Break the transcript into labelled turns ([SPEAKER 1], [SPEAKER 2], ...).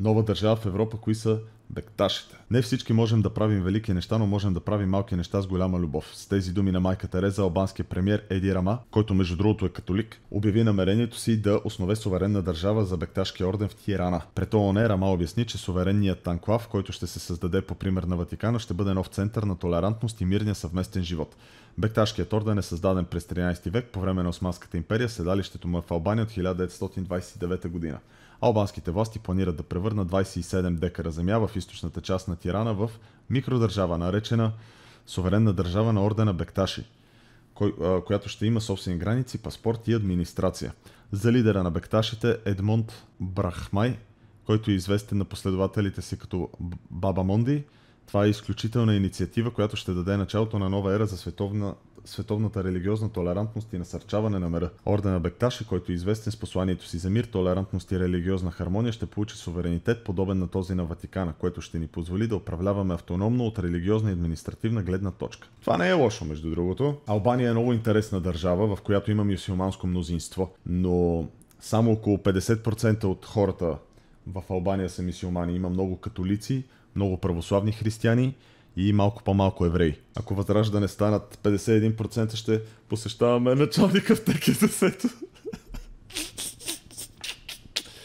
[SPEAKER 1] нова държава в Европа, кои са Бекташите. Не всички можем да правим велики неща, но можем да правим малки неща с голяма любов. С тези думи на майка Тереза, албанския премьер Еди Рама, който между другото е католик, обяви намерението си да основе суверенна държава за Бекташкия орден в Тирана. Пред ООН Рама обясни, че суверенният танклав, който ще се създаде по пример на Ватикана, ще бъде нов център на толерантност и мирния съвместен живот. Бекташкият орден е създаден през 13 век по време на Османската империя, седалището му е в Албания от 1929 година. Албанските власти планират да превърнат 27 декара земя в източната част на Тирана в микродържава, наречена Суверенна държава на ордена Бекташи, кой, а, която ще има собствени граници, паспорт и администрация. За лидера на Бекташите Едмонд Брахмай, който е известен на последователите си като Баба Монди – това е изключителна инициатива, която ще даде началото на нова ера за световна световната религиозна толерантност и насърчаване на мира. Ордена Бекташи, който е известен с посланието си за мир, толерантност и религиозна хармония, ще получи суверенитет, подобен на този на Ватикана, което ще ни позволи да управляваме автономно от религиозна и административна гледна точка. Това не е лошо, между другото. Албания е много интересна държава, в която има мюсюлманско мнозинство, но само около 50% от хората в Албания са мисиомани. Има много католици, много православни християни и малко по-малко евреи. Ако възраждане станат 51%, ще посещаваме началника в теки съсето.